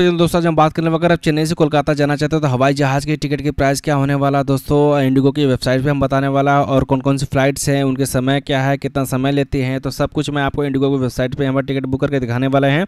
दोस्तों आज हम बात करने अगर आप चेन्नई से कोलकाता जाना चाहते हो तो हवाई जहाज़ की टिकट की प्राइस क्या होने वाला दोस्तों इंडिगो की वेबसाइट पे हम बताने वाला और कौन कौन सी फ्लाइट्स हैं उनके समय क्या है कितना समय लेती हैं तो सब कुछ मैं आपको इंडिगो की वेबसाइट पे यहाँ पर टिकट बुक करके दिखाने वाले हैं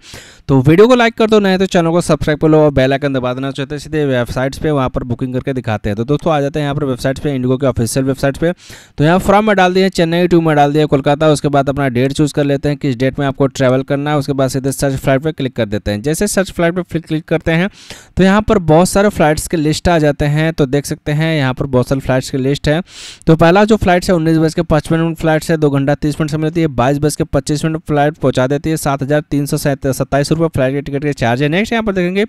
तो वीडियो को लाइक कर दो नहीं तो चैनल को सब्सक्राइब कर लो और बेलाइकन दबा देना चाहते सीधे वेबसाइट्स पर वहाँ पर बुकिंग करके दिखाते हैं तो दोस्तों आ जाते हैं यहाँ पर वेबसाइट पर इंडिगो के ऑफिशियल वेबसाइट पर तो यहाँ फॉर्म में डाल दिए चेन्नई टू में डाल दिया कोलकाता उसके बाद अपना डेट चूज़ कर लेते हैं किस डेट में आपको ट्रैवल करना है उसके बाद सीधे सर्च फ्लाइट पर क्लिक कर देते हैं जैसे सर्च फ्लाइट पर फिर क्लिक करते हैं तो यहाँ पर बहुत सारे फ्लाइट्स के लिस्ट आ जाते हैं तो देख सकते हैं यहाँ पर बहुत सारे फ्लाइट्स के लिस्ट है तो पहला जो फ्लाइट है उन्नीस बज के पचपन मिनट फ्लाइट है दो घंटा तीस मिनट समय मिलती है बाईस बज के पच्चीस मिनट फ्लाइट पहुँचा देती है सात हज़ार तीन सौ सत्ताईस रुपये फ्लाइट के टिकट के चार्ज है नेक्स्ट यहाँ पर देखेंगे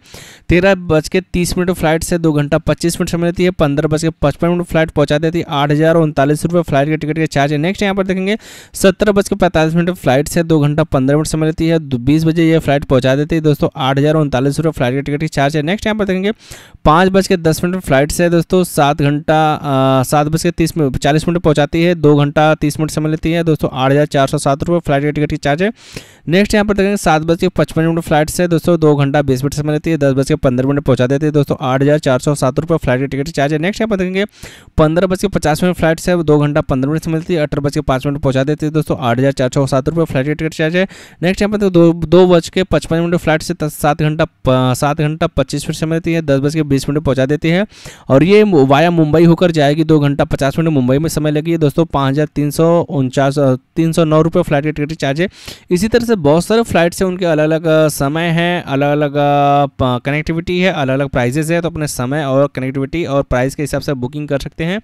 तेरह बज के तीस मिनट फ्लाइट से दो घंटा पच्चीस मिनट समय लेती है पंद्रह बज के पचपन मिनट फ्लाइट पहुँचा देती है आठ हज़ार उनतालीस रुपये फ्लाइट के टिकट के चार्ज है नेक्स्ट यहाँ पर देखेंगे सत्रह बज के पैंतालीस मिनट फ्लाइट से दो घंटा पंद्रह मिनट समय लेती है बीस बजे ये फ्लाइट पहुँचा देती है दोस्तों आठ हज़ार उनतालीस सौ रुपये फ्लाइट का टिकट की चार्ज है नेक्स्ट यहाँ पर देखेंगे पाँच बज के दस मिनट फ्लाइट से दोस्तों सात घंटा सात बज के तीस मिनट चालीस मिनट पहुँचाती है दो घंटा तीस मिनट समय लेती है दोस्तों आठ हज़ार फ्लाइट का टिकट की चार्ज है नेक्स्ट यहाँ पर देखेंगे सात बज के पचपन मिनट फ्लाइट से दोस्तों दो घंटा बीस मिनट समय लेती है दस बज के पंद्रह मिनट पहुँचा देती है दोस्तों आठ हज़ार फ्लाइट का टिकट की चार्ज है नेक्स्ट यहाँ पर देखेंगे पंद्रह बज के पचास मिनट फ्लाइट से दो घंटा पंद्रह मिनट समय लेती है अठारह बज के पाँच मिनट पहुँचा देती है दोस्तों आठ हज़ार फ्लाइट का टिकट चार्ज है नेक्स्ट यहाँ पर दो दो बज के पचपन मिनट फ्लाइट से सात घंटा सात घंटा पच्चीस मिनट समय देती है दस बज के बीस मिनट पहुँचा देती है और ये वाया मुंबई होकर जाएगी दो घंटा पचास मिनट मुंबई में समय लगी है दोस्तों पाँच हज़ार तीन सौ उनचास तीन सौ नौ रुपये फ्लाइट के टिकट चार्ज है इसी तरह से बहुत सारे फ्लाइट्स हैं उनके अलग अलग समय हैं अलग अलग कनेक्टिविटी है अलग अलग प्राइजेज़ है तो अपने समय और कनेक्टिविटी और प्राइस के हिसाब से बुकिंग कर सकते हैं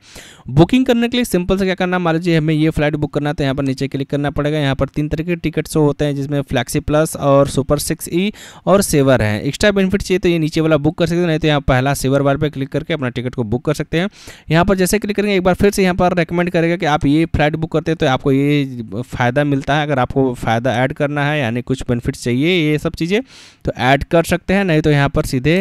बुकिंग करने के लिए सिंपल से क्या करना मान लीजिए हमें ये फ्लाइट बुक करना तो यहाँ पर नीचे क्लिक करना पड़ेगा यहाँ पर तीन तरह के टिकट्स होते हैं जिसमें फ्लैक्सी प्लस और सुपर सिक्स ई और सेवर हैं एक्स्ट्रा बेनिफिट चाहिए तो ये नीचे वाला बुक कर सकते हैं नहीं तो यहाँ पहला सिवर बार पर क्लिक करके अपना टिकट को बुक कर सकते हैं यहाँ पर जैसे क्लिक करेंगे एक बार फिर से यहाँ पर रिकमेंड करेगा कि आप ये फ्लाइट बुक करते हैं तो आपको ये फ़ायदा मिलता है अगर आपको फ़ायदा ऐड करना है यानी कुछ बेनिफिट चाहिए ये सब चीज़ें तो ऐड कर सकते हैं नहीं तो यहाँ पर सीधे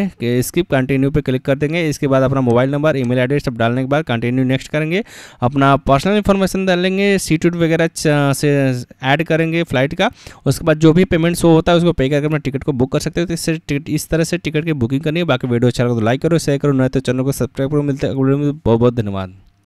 स्किप कंटिन्यू पर क्लिक कर देंगे इसके बाद अपना मोबाइल नंबर ई मेल सब डालने के बाद कंटिन्यू नेक्स्ट करेंगे अपना पर्सनल इन्फॉर्मेशन डालेंगे सीट वीट वगैरह से ऐड करेंगे फ्लाइट का उसके बाद जो भी पेमेंट शो होता है उसको पे करके अपना टिकट को बुक कर सकते हो तो इससे टिकट इस तरह से टिकट की बुकिंग करनी है बाकी वीडियो अच्छा लगा तो लाइक करो शेयर करो नए तो चैनल को सब्सक्राइब करो मिलते हैं बहुत बहुत धन्यवाद